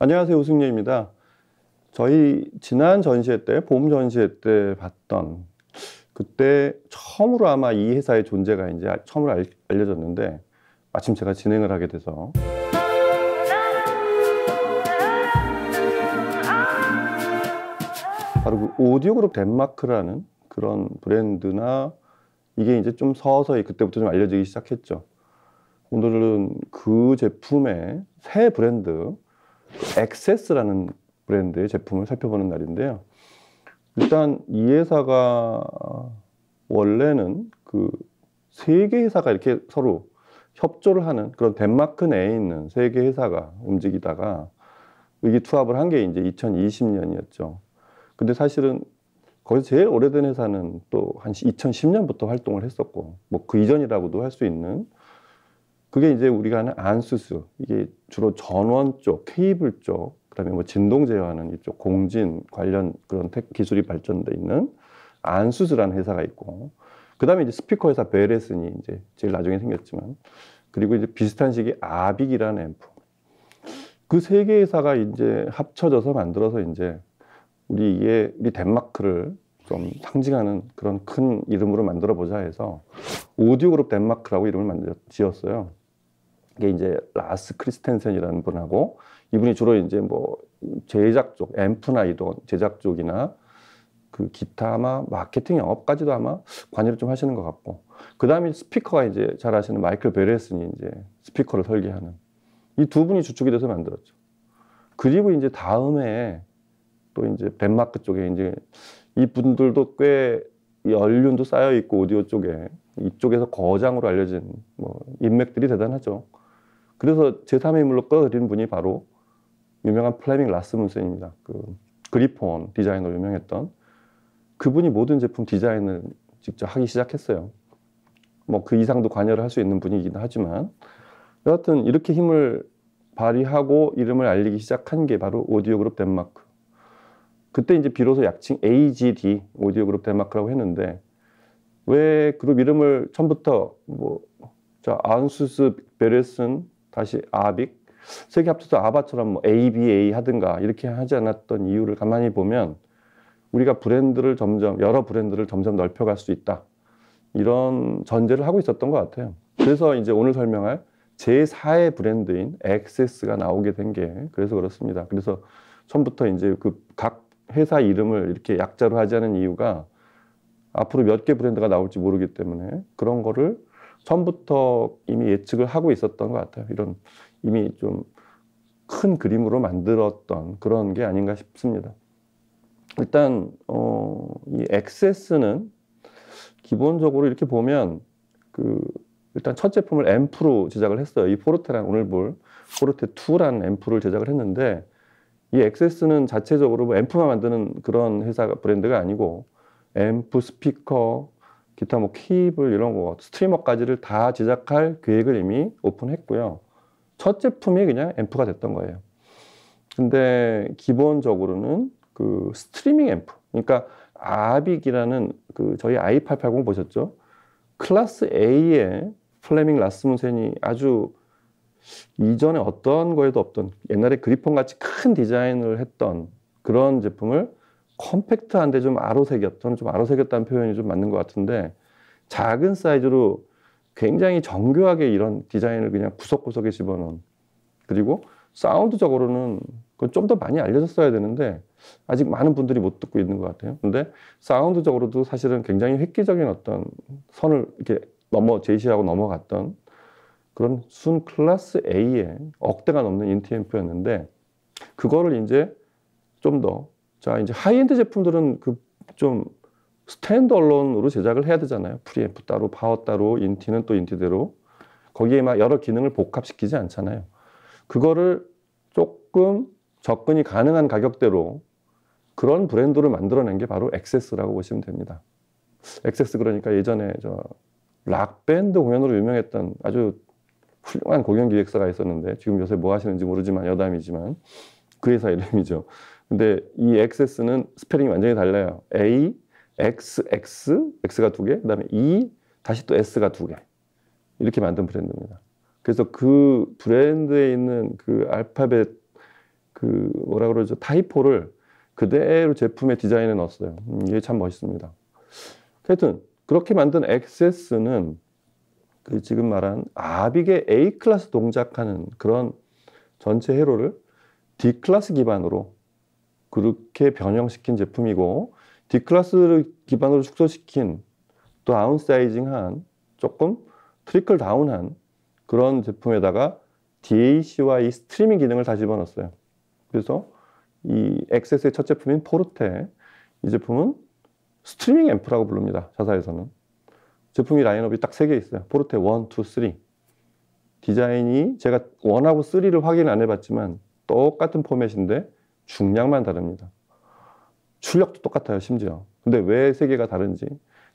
안녕하세요 우승리입니다 저희 지난 전시회 때 봄 전시회 때 봤던 그때 처음으로 아마 이 회사의 존재가 이제 처음으로 알, 려졌는데 마침 제가 진행을 하게 돼서 바로 그 오디오 그룹 덴마크라는 그런 브랜드나 이게 이제 좀 서서히 그때부터 좀 알려지기 시작했죠. 오늘은 그 제품의 새 브랜드 액세스라는 브랜드의 제품을 살펴보는 날인데요. 일단 이 회사가 원래는 그 세개 회사가 이렇게 서로 협조를 하는 그런 덴마크 내에 있는 세개 회사가 움직이다가 의기투합을 한 게 이제 2020년이었죠. 근데 사실은 거기서 제일 오래된 회사는 또 한 2010년부터 활동을 했었고 뭐 그 이전이라고도 할 수 있는 그게 이제 우리가 하는 안수수 이게 주로 전원 쪽, 케이블 쪽, 그다음에 뭐 진동 제어하는 이쪽 공진 관련 그런 택, 기술이 발전돼 있는 안수수라는 회사가 있고 그다음에 이제 스피커 회사 베레슨이 이제 제일 나중에 생겼지만 그리고 이제 비슷한 시기 아빅이라는 앰프 그 세개의 회사가 이제 합쳐져서 만들어서 이제 우리 이게 우리 덴마크를 좀 상징하는 그런 큰 이름으로 만들어 보자 해서 오디오 그룹 덴마크라고 이름을 만들 지었어요. 게 이제 라스 크리스텐센이라는 분하고 이분이 주로 이제 뭐 제작 쪽, 앰프나 이런 제작 쪽이나 그 기타 아마 마케팅 영업까지도 아마 관여를 좀 하시는 것 같고 그 다음에 스피커가 이제 잘 아시는 마이클 베레슨이 이제 스피커를 설계하는 이 두 분이 주축이 돼서 만들었죠. 그리고 이제 다음에 또 이제 덴마크 쪽에 이제 이 분들도 꽤 연륜도 쌓여 있고 오디오 쪽에 이쪽에서 거장으로 알려진 뭐 인맥들이 대단하죠. 그래서 제3의 인물로 끌어들인 분이 바로 유명한 플레밍 라스문센입니다. 그 그리폰 디자이너로 유명했던 그분이 모든 제품 디자인을 직접 하기 시작했어요. 뭐 그 이상도 관여를 할 수 있는 분이긴 하지만 여하튼 이렇게 힘을 발휘하고 이름을 알리기 시작한 게 바로 오디오 그룹 덴마크. 그때 이제 비로소 약칭 AGD 오디오 그룹 덴마크라고 했는데 왜 그룹 이름을 처음부터 뭐 자, 안수스 베레슨 다시 아빅, 세계 합쳐서 아바처럼 뭐 ABA 하든가 이렇게 하지 않았던 이유를 가만히 보면 우리가 브랜드를 점점 여러 브랜드를 점점 넓혀갈 수 있다 이런 전제를 하고 있었던 것 같아요. 그래서 이제 오늘 설명할 제4의 브랜드인 액세스가 나오게 된 게 그래서 그렇습니다. 그래서 처음부터 이제 그 각 회사 이름을 이렇게 약자로 하지 않은 이유가 앞으로 몇 개 브랜드가 나올지 모르기 때문에 그런 거를 처음부터 이미 예측을 하고 있었던 것 같아요. 이런 이미 좀 큰 그림으로 만들었던 그런 게 아닌가 싶습니다. 일단 어, 이 XS는 기본적으로 이렇게 보면 그 일단 첫 제품을 앰프로 제작을 했어요. 이 포르테란 오늘 볼 포르테 2라는 앰프를 제작을 했는데 이 XS는 자체적으로 뭐 앰프만 만드는 그런 회사 브랜드가 아니고 앰프 스피커 기타 뭐케이블 이런 거 스트리머까지를 다 제작할 계획을 이미 오픈했고요. 첫 제품이 그냥 앰프가 됐던 거예요. 근데 기본적으로는 그 스트리밍 앰프. 그러니까 아빅이라는 그 저희 i880 보셨죠? 클래스 A의 플레밍 라스무센이 아주 이전에 어떤 거에도 없던 옛날에 그리폰 같이 큰 디자인을 했던 그런 제품을 컴팩트한데 좀 아로새겼, 저는 좀 아로새겼다는 표현이 좀 맞는 것 같은데 작은 사이즈로 굉장히 정교하게 이런 디자인을 그냥 구석구석에 집어넣은 그리고 사운드적으로는 좀 더 많이 알려졌어야 되는데 아직 많은 분들이 못 듣고 있는 것 같아요. 근데 사운드적으로도 사실은 굉장히 획기적인 어떤 선을 이렇게 넘어 제시하고 넘어갔던 그런 순 클래스 A의 억대가 넘는 인티엠프였는데 그거를 이제 좀더 자, 이제 하이엔드 제품들은 그 좀 스탠드얼론으로 제작을 해야 되잖아요. 프리앰프 따로, 파워 따로, 인티는 또 인티대로. 거기에 막 여러 기능을 복합시키지 않잖아요. 그거를 조금 접근이 가능한 가격대로 그런 브랜드를 만들어낸 게 바로 액세스라고 보시면 됩니다. 액세스 그러니까 예전에 저 락밴드 공연으로 유명했던 아주 훌륭한 공연 기획사가 있었는데 지금 요새 뭐 하시는지 모르지만 여담이지만 그 회사 이름이죠. 근데 이 XS는 스페링이 완전히 달라요. A, X, X, X가 두 개, 그 다음에 E, 다시 또 S가 두 개. 이렇게 만든 브랜드입니다. 그래서 그 브랜드에 있는 그 알파벳 그 뭐라 그러죠 타이포를 그대로 제품의 디자인에 넣었어요. 음, 이게 참 멋있습니다. 하여튼 그렇게 만든 XS는 그 지금 말한 아빅의 A 클래스 동작하는 그런 전체 회로를 D 클래스 기반으로 그렇게 변형시킨 제품이고 D클래스를 기반으로 축소시킨 또 아웃사이징한 조금 트리클 다운한 그런 제품에다가 DAC와 이 스트리밍 기능을 다 집어넣었어요. 그래서 이액세스의첫 제품인 포르테 이 제품은 스트리밍 앰프라고 부릅니다. 자사에서는. 제품이 라인업이 딱 세 개 있어요. 포르테 1, 2, 3. 디자인이 제가 1하고 3를 확인 안 해봤지만 똑같은 포맷인데 중량만 다릅니다. 출력도 똑같아요, 심지어. 근데 왜 세 개가 다른지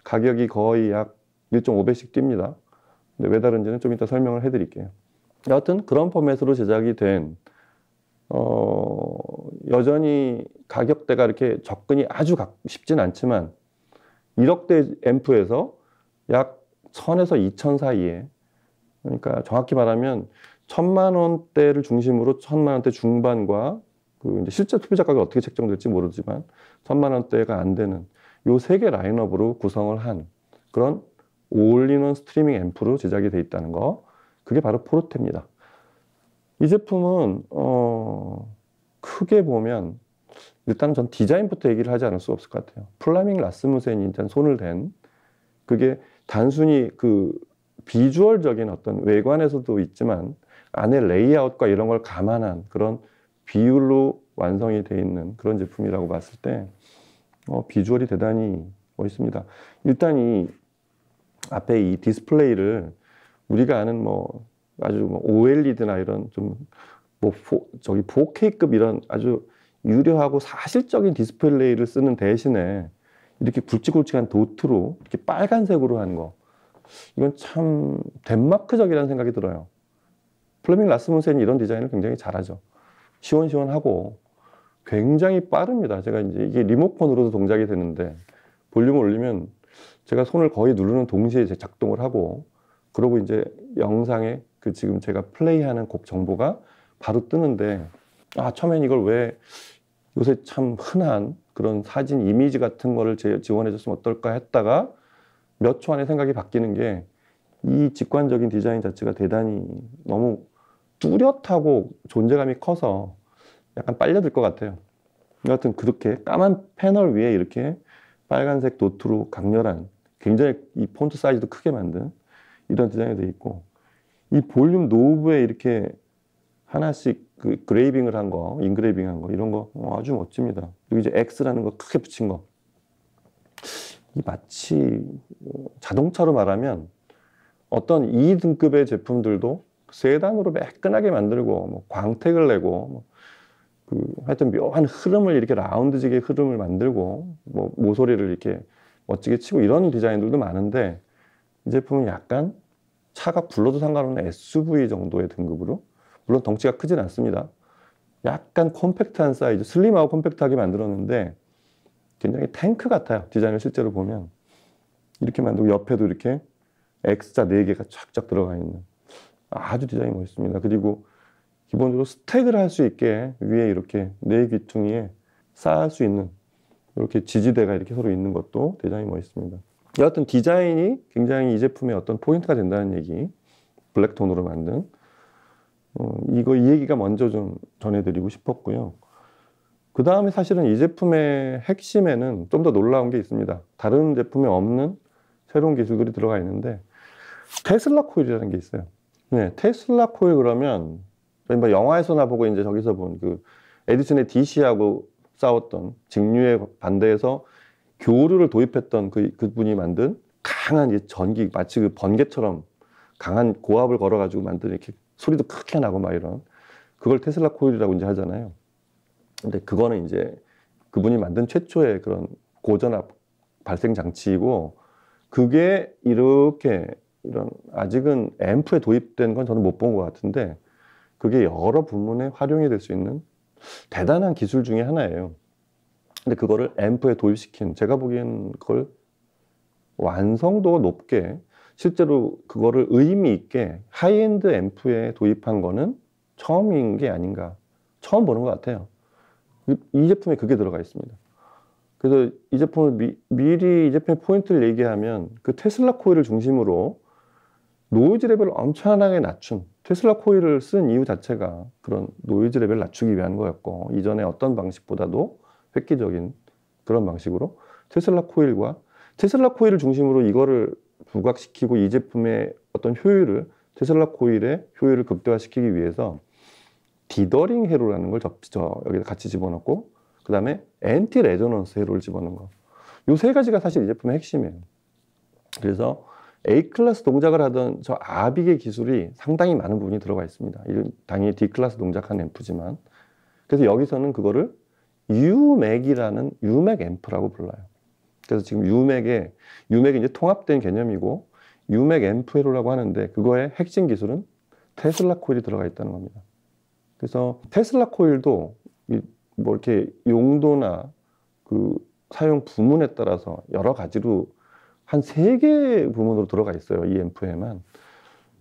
가격이 거의 약 1.5배씩 뜁니다. 근데 왜 다른지는 좀 이따 설명을 해드릴게요. 여하튼 그런 포맷으로 제작이 된 어, 여전히 가격대가 이렇게 접근이 아주 쉽진 않지만 1억대 앰프에서 약 1000에서 2000 사이에 그러니까 정확히 말하면 천만 원대를 중심으로 천만 원대 중반과 그 이제 실제 투비자 가격 어떻게 책정될지 모르지만 3만 원대가 안 되는 요 세 개 라인업으로 구성을 한 그런 올리원 스트리밍 앰프로 제작이 돼 있다는 거 그게 바로 포르테입니다. 이 제품은 어 크게 보면 일단 전 디자인부터 얘기를 하지 않을 수 없을 것 같아요. 플라밍 라스무센이 일단 손을 댄 그게 단순히 그 비주얼적인 어떤 외관에서도 있지만 안에 레이아웃과 이런 걸 감안한 그런 비율로 완성이 되어 있는 그런 제품이라고 봤을 때 어, 비주얼이 대단히 멋있습니다. 일단 이 앞에 이 디스플레이를 우리가 아는 뭐 아주 뭐 OLED나 이런 좀 뭐 저기 4K급 이런 아주 유려하고 사실적인 디스플레이를 쓰는 대신에 이렇게 굵직굵직한 도트로 이렇게 빨간색으로 한 거. 이건 참 덴마크적이라는 생각이 들어요. 플레밍 라스문센이 이런 디자인을 굉장히 잘하죠. 시원시원하고 굉장히 빠릅니다. 제가 이제 이게 리모컨으로도 동작이 되는데 볼륨을 올리면 제가 손을 거의 누르는 동시에 제 작동을 하고 그러고 이제 영상에 그 지금 제가 플레이하는 곡 정보가 바로 뜨는데 아 처음엔 이걸 왜 요새 참 흔한 그런 사진 이미지 같은 거를 지원해 줬으면 어떨까 했다가 몇 초 안에 생각이 바뀌는 게 이 직관적인 디자인 자체가 대단히 너무 뚜렷하고 존재감이 커서 약간 빨려들 것 같아요. 여하튼 그렇게 까만 패널 위에 이렇게 빨간색 노트로 강렬한 굉장히 이 폰트 사이즈도 크게 만든 이런 디자인이 되어 있고 이 볼륨 노브에 이렇게 하나씩 그 그레이빙을 한 거, 인그레이빙 한 거, 이런 거 아주 멋집니다. 그리고 이제 X라는 거 크게 붙인 거. 이 마치 어, 자동차로 말하면 어떤 2등급의 제품들도 세단으로 매끈하게 만들고 뭐 광택을 내고 뭐그 하여튼 묘한 흐름을 이렇게 라운드지게 흐름을 만들고 뭐 모서리를 이렇게 멋지게 치고 이런 디자인들도 많은데 이 제품은 약간 차가 불러도 상관없는 SUV 정도의 등급으로 물론 덩치가 크진 않습니다. 약간 컴팩트한 사이즈, 슬림하고 컴팩트하게 만들었는데 굉장히 탱크 같아요. 디자인을 실제로 보면 이렇게 만들고 옆에도 이렇게 X자 4개가 쫙쫙 들어가 있는 아주 디자인 멋있습니다. 그리고 기본적으로 스택을 할 수 있게 위에 이렇게 네 귀퉁이에 쌓을 수 있는 이렇게 지지대가 이렇게 서로 있는 것도 디자인 멋있습니다. 여하튼 디자인이 굉장히 이 제품의 어떤 포인트가 된다는 얘기 블랙톤으로 만든 어, 이거 이 얘기가 먼저 좀 전해드리고 싶었고요. 그 다음에 사실은 이 제품의 핵심에는 좀 더 놀라운 게 있습니다. 다른 제품에 없는 새로운 기술들이 들어가 있는데 테슬라 코일이라는 게 있어요. 네, 테슬라 코일 그러면 저희 영화에서나 보고 이제 저기서 본 그 에디슨의 DC하고 싸웠던 직류에 반대해서 교류를 도입했던 그 그분이 만든 강한 이제 전기 마치 그 번개처럼 강한 고압을 걸어가지고 만든 이렇게 소리도 크게 나고 막 이런 그걸 테슬라 코일이라고 이제 하잖아요. 근데 그거는 이제 그분이 만든 최초의 그런 고전압 발생 장치이고 그게 이렇게 이런 아직은 앰프에 도입된 건 저는 못 본 것 같은데 그게 여러 부문에 활용이 될 수 있는 대단한 기술 중에 하나예요. 근데 그거를 앰프에 도입시킨 제가 보기엔 그걸 완성도가 높게 실제로 그거를 의미 있게 하이엔드 앰프에 도입한 거는 처음인 게 아닌가 처음 보는 것 같아요. 이 제품에 그게 들어가 있습니다. 그래서 이 제품을 미, 미리 이 제품의 포인트를 얘기하면 그 테슬라 코일을 중심으로 노이즈 레벨을 엄청나게 낮춘 테슬라 코일을 쓴 이유 자체가 그런 노이즈 레벨을 낮추기 위한 거였고 이전에 어떤 방식보다도 획기적인 그런 방식으로 테슬라 코일과 테슬라 코일을 중심으로 이거를 부각시키고 이 제품의 어떤 효율을 테슬라 코일의 효율을 극대화시키기 위해서 디더링 회로라는 걸 접, 저, 여기 같이 집어넣고 그 다음에 엔티 레조넌스 회로를 집어넣은 거. 이 세 가지가 사실 이 제품의 핵심이에요. 그래서 A 클래스 동작을 하던 저 아빅의 기술이 상당히 많은 부분이 들어가 있습니다. 당연히 D 클래스 동작한 앰프지만 그래서 여기서는 그거를 u 맥이라는 u 맥 앰프라고 불러요. 그래서 지금 u 맥에 유맥이 이제 통합된 개념이고 u 맥 앰프회로라고 하는데 그거의 핵심 기술은 테슬라 코일이 들어가 있다는 겁니다. 그래서 테슬라 코일도 뭐 이렇게 용도나 그 사용 부문에 따라서 여러 가지로 한세개 부문으로 들어가 있어요. 이 e 앰프에만.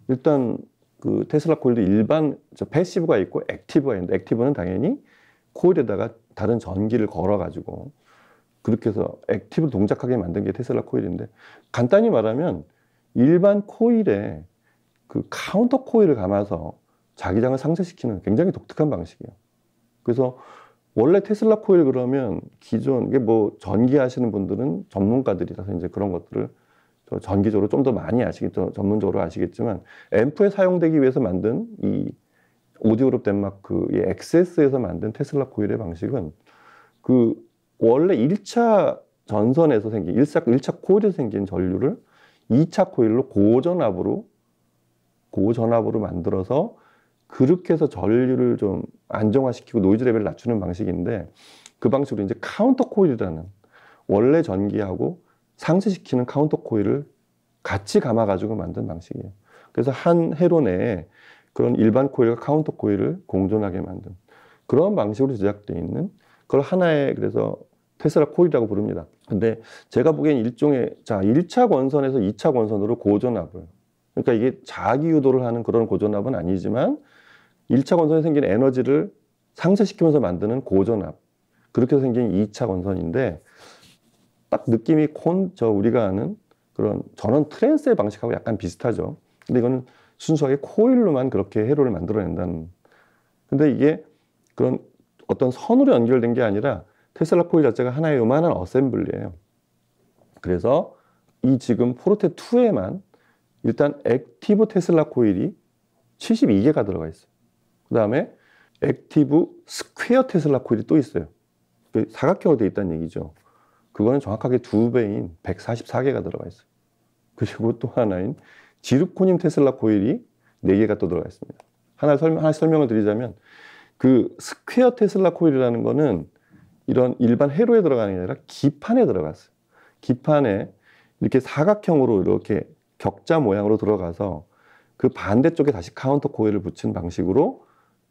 일단 그 테슬라 코일도 일반 패시브가 있고 액티브가 있는데 액티브는 당연히 코일에다가 다른 전기를 걸어가지고 그렇게 해서 액티브 동작하게 만든 게 테슬라 코일인데 간단히 말하면 일반 코일에 그 카운터 코일을 감아서 자기장을 상쇄시키는 굉장히 독특한 방식이에요. 그래서 원래 테슬라 코일 그러면 기존 이게 뭐 전기 하시는 분들은 전문가들이라서 이제 그런 것들을 전기적으로 좀 더 많이 아시겠죠. 전문적으로 아시겠지만 앰프에 사용되기 위해서 만든 이 오디오롭 덴마크의 그 엑세스에서 만든 테슬라 코일의 방식은 그 원래 1차 전선에서 생긴 1차, 1차 코일에서 생긴 전류를 2차 코일로 고전압으로 고전압으로 만들어서 그렇게 해서 전류를 좀 안정화시키고 노이즈 레벨을 낮추는 방식인데 그 방식으로 이제 카운터 코일이라는 원래 전기하고 상쇄시키는 카운터 코일을 같이 감아 가지고 만든 방식이에요. 그래서 한 회로 내에 그런 일반 코일과 카운터 코일을 공존하게 만든 그런 방식으로 제작되어 있는 그걸 하나의 그래서 테슬라 코일이라고 부릅니다. 근데 제가 보기엔 일종의 자 1차 권선에서 2차 권선으로 고전압을 그러니까 이게 자기 유도를 하는 그런 고전압은 아니지만 1차 건선에 생긴 에너지를 상쇄시키면서 만드는 고전압. 그렇게 생긴 2차 건선인데 딱 느낌이 콘, 저 우리가 아는 그런 전원 트랜스의 방식하고 약간 비슷하죠. 근데 이거는 순수하게 코일로만 그렇게 회로를 만들어낸다는. 근데 이게 그런 어떤 선으로 연결된 게 아니라 테슬라 코일 자체가 하나의 요만한 어셈블리예요. 그래서 이 지금 포르테 2에만 일단 액티브 테슬라 코일이 72개가 들어가 있어요. 그 다음에 액티브 스퀘어 테슬라 코일이 또 있어요. 사각형으로 돼 있다는 얘기죠. 그거는 정확하게 두 배인 144개가 들어가 있어요. 그리고 또 하나인 지르코늄 테슬라 코일이 4개가 또 들어가 있습니다. 하나 설명, 하나 설명을 드리자면 그 스퀘어 테슬라 코일이라는 거는 이런 일반 회로에 들어가는 게 아니라 기판에 들어갔어요. 기판에 이렇게 사각형으로 이렇게 격자 모양으로 들어가서 그 반대쪽에 다시 카운터 코일을 붙인 방식으로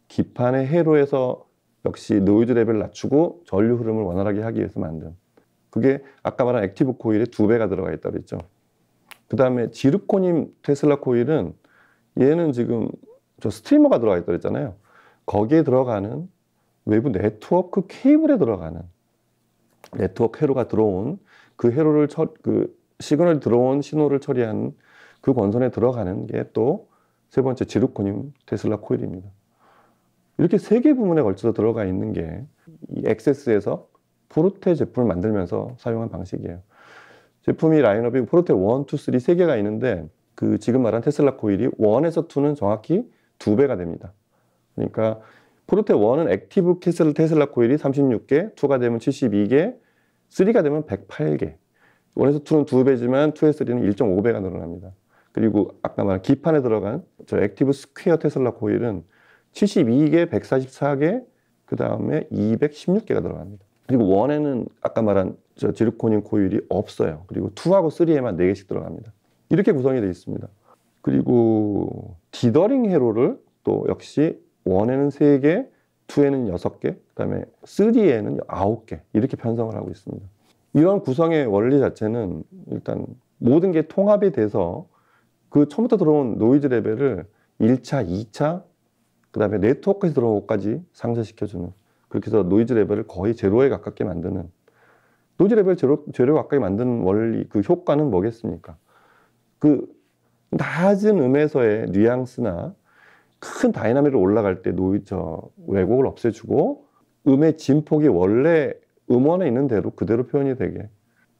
기판의 회로에서 역시 노이즈 레벨을 낮추고 전류 흐름을 원활하게 하기 위해서 만든 그게 아까 말한 액티브 코일에 두 배가 들어가 있다고 그랬죠. 그 다음에 지르코늄 테슬라 코일은 얘는 지금 저 스트리머가 들어가 있다고 그랬잖아요. 거기에 들어가는 외부 네트워크 케이블에 들어가는 네트워크 회로가 들어온 그 회로를 처, 그 시그널 들어온 신호를 처리한그 권선에 들어가는 게 또 세 번째 지르코늄 테슬라 코일입니다. 이렇게 세 개 부문에 걸쳐서 들어가 있는 게이 액세스에서 포르테 제품을 만들면서 사용한 방식이에요. 제품이 라인업이 포르테 1, 2, 3 세 개가 있는데 그 지금 말한 테슬라 코일이 1에서 2는 정확히 두 배가 됩니다. 그러니까 포르테 1은 액티브 테슬, 테슬라 코일이 36개, 2가 되면 72개, 3가 되면 108개. 1에서 2는 2배지만 2에 서 3는 1.5배가 늘어납니다. 그리고 아까 말한 기판에 들어간 저 액티브 스퀘어 테슬라 코일은 72개, 144개, 그 다음에 216개가 들어갑니다. 그리고 1에는 아까 말한 지르코닌 코일이 없어요. 그리고 2하고 3에만 4개씩 들어갑니다. 이렇게 구성이 되어 있습니다. 그리고 디더링 회로를 또 역시 1에는 3개, 2에는 6개, 그 다음에 3에는 9개 이렇게 편성을 하고 있습니다. 이런 구성의 원리 자체는 일단 모든 게 통합이 돼서 그 처음부터 들어온 노이즈 레벨을 1차, 2차, 그 다음에 네트워크에들어가고까지 상쇄시켜주는 그렇게 해서 노이즈 레벨을 거의 제로에 가깝게 만드는 노이즈 레벨 제로, 제로에 가깝게 만드는 원리 그 효과는 뭐겠습니까? 그 낮은 음에서의 뉘앙스나 큰 다이나믹으로 올라갈 때 노이 즈 왜곡을 없애주고 음의 진폭이 원래 음원에 있는 대로 그대로 표현이 되게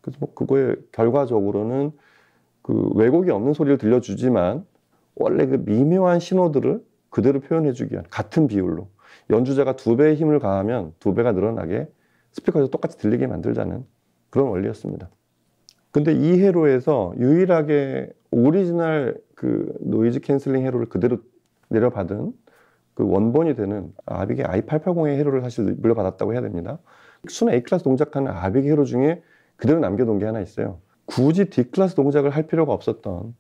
그래서 뭐 그거에 결과적으로는 그 왜곡이 없는 소리를 들려주지만 원래 그 미묘한 신호들을 그대로 표현해주기 위한 같은 비율로 연주자가 두 배의 힘을 가하면 두 배가 늘어나게 스피커에서 똑같이 들리게 만들자는 그런 원리였습니다. 근데 이 회로에서 유일하게 오리지널 그 노이즈 캔슬링 회로를 그대로 내려받은 그 원본이 되는 아빅의 i880의 회로를 사실 물려받았다고 해야 됩니다. 순 A 클래스 동작하는 아빅 회로 중에 그대로 남겨놓은 게 하나 있어요. 굳이 D 클래스 동작을 할 필요가 없었던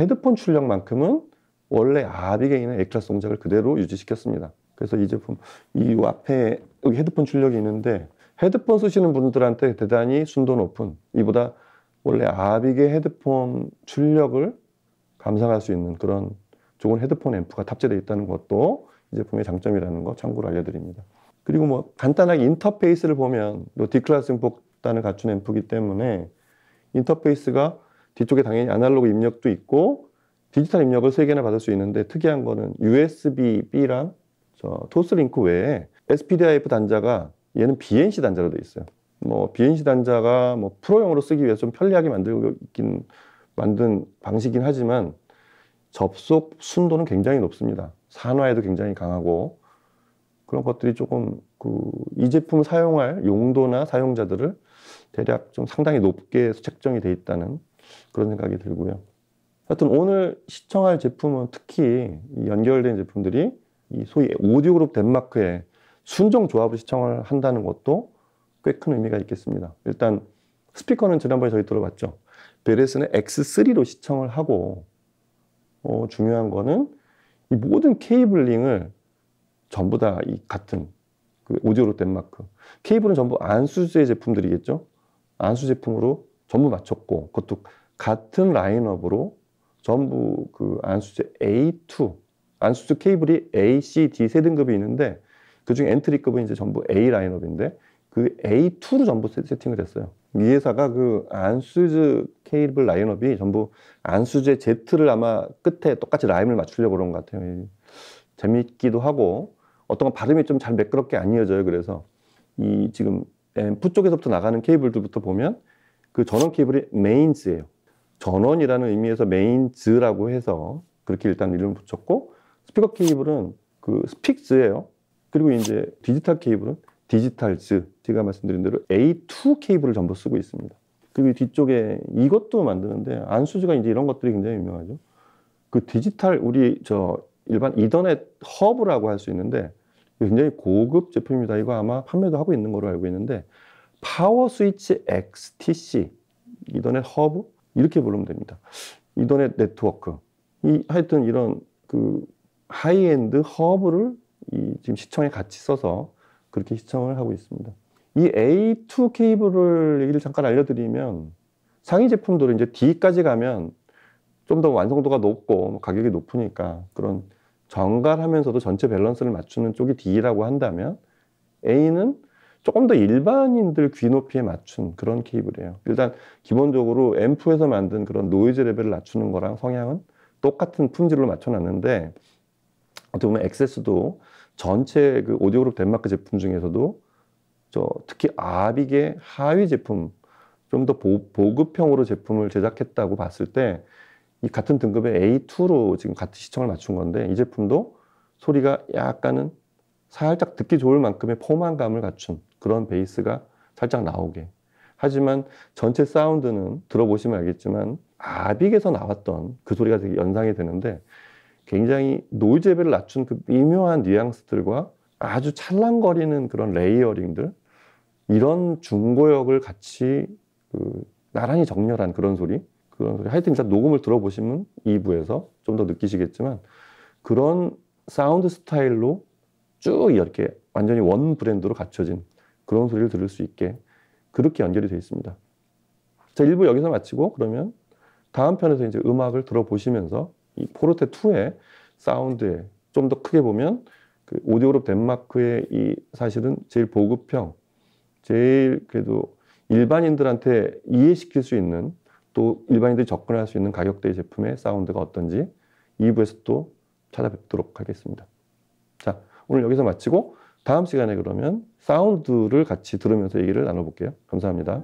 헤드폰 출력만큼은 원래 아비게인의 액트라스 동작을 그대로 유지시켰습니다. 그래서 이 제품 이 앞에 여기 헤드폰 출력이 있는데 헤드폰 쓰시는 분들한테 대단히 순도 높은 이보다 원래 아비게 헤드폰 출력을 감상할 수 있는 그런 좋은 헤드폰 앰프가 탑재되어 있다는 것도 이 제품의 장점이라는 거 참고로 알려드립니다. 그리고 뭐 간단하게 인터페이스를 보면 이 d 클라스 음폭단을 갖춘 앰프이기 때문에 인터페이스가 뒤쪽에 당연히 아날로그 입력도 있고 디지털 입력을 세개나 받을 수 있는데 특이한 거는 USB-B랑 저 토스링크 외에 SPDIF 단자가 얘는 BNC 단자로 돼 있어요. 뭐 BNC 단자가 뭐 프로용으로 쓰기 위해서 좀 편리하게 만들고 있긴 만든 방식이긴 하지만 접속 순도는 굉장히 높습니다. 산화에도 굉장히 강하고 그런 것들이 조금 그 이 제품을 사용할 용도나 사용자들을 대략 좀 상당히 높게 책정이 돼 있다는 그런 생각이 들고요. 하여튼 오늘 시청할 제품은 특히 연결된 제품들이 소위 오디오 그룹 덴마크의 순정 조합을 시청을 한다는 것도 꽤 큰 의미가 있겠습니다. 일단 스피커는 지난번에 저희 들어봤죠. 베레스는 X3로 시청을 하고 어, 중요한 거는 이 모든 케이블링을 전부 다 이 같은 그오디오그룹 덴마크 케이블은 전부 안수제 제품들이겠죠. 안수 제품으로 전부 맞췄고 그것도 같은 라인업으로 전부 그 안수제 A2, 안수제 케이블이 A, C, D 세 등급이 있는데 그중 에 엔트리급은 이제 전부 A 라인업인데 그 A2로 전부 세팅을 했어요. 이 회사가 그 안수즈 케이블 라인업이 전부 안수제 Z를 아마 끝에 똑같이 라임을 맞추려고 그런 것 같아요. 재밌기도 하고 어떤 건 발음이 좀 잘 매끄럽게 안 이어져요. 그래서 이 지금 앰 쪽에서부터 나가는 케이블들부터 보면 그 전원 케이블이 메인즈예요. 전원이라는 의미에서 메인즈라고 해서 그렇게 일단 이름을 붙였고 스피커 케이블은 그 스픽즈예요. 그리고 이제 디지털 케이블은 디지털즈 제가 말씀드린 대로 A2 케이블을 전부 쓰고 있습니다. 그리고 뒤쪽에 이것도 만드는데 안수즈가 이제 이런 것들이 굉장히 유명하죠. 그 디지털 우리 저 일반 이더넷 허브라고 할 수 있는데 굉장히 고급 제품입니다. 이거 아마 판매도 하고 있는 걸로 알고 있는데 파워 스위치 XTC 이더넷 허브 이렇게 부르면 됩니다. 이더넷 네트워크. 이, 하여튼 이런 그 하이엔드 허브를 이 지금 시청에 같이 써서 그렇게 시청을 하고 있습니다. 이 A2 케이블을 얘기를 잠깐 알려드리면 상위 제품들은 이제 D까지 가면 좀 더 완성도가 높고 가격이 높으니까 그런 정갈하면서도 전체 밸런스를 맞추는 쪽이 D라고 한다면 A는 조금 더 일반인들 귀 높이에 맞춘 그런 케이블이에요. 일단 기본적으로 앰프에서 만든 그런 노이즈 레벨을 낮추는 거랑 성향은 똑같은 품질로 맞춰놨는데 어떻게 보면 액세스도 전체 그 오디오그룹 덴마크 제품 중에서도 저 특히 아비게 하위 제품 좀 더 보급형으로 제품을 제작했다고 봤을 때이 같은 등급의 A2로 지금 같은 시청을 맞춘 건데 이 제품도 소리가 약간은 살짝 듣기 좋을 만큼의 포만감을 갖춘 그런 베이스가 살짝 나오게. 하지만 전체 사운드는 들어보시면 알겠지만 아빅에서 나왔던 그 소리가 되게 연상이 되는데 굉장히 노이즈 레벨을 낮춘 그 미묘한 뉘앙스들과 아주 찰랑거리는 그런 레이어링들 이런 중고역을 같이 그 나란히 정렬한 그런 소리 그런 소리 하여튼 일단 녹음을 들어보시면 2부에서 좀 더 느끼시겠지만 그런 사운드 스타일로 쭉 이렇게 완전히 원 브랜드로 갖춰진 그런 소리를 들을 수 있게 그렇게 연결이 되어 있습니다. 자, 1부 여기서 마치고 그러면 다음 편에서 이제 음악을 들어보시면서 이 포르테 2의 사운드에 좀 더 크게 보면 그 오디오롭 덴마크의 이 사실은 제일 보급형, 제일 그래도 일반인들한테 이해시킬 수 있는 또 일반인들이 접근할 수 있는 가격대 제품의 사운드가 어떤지 2부에서 또 찾아뵙도록 하겠습니다. 자, 오늘 여기서 마치고 다음 시간에 그러면 사운드를 같이 들으면서 얘기를 나눠볼게요. 감사합니다.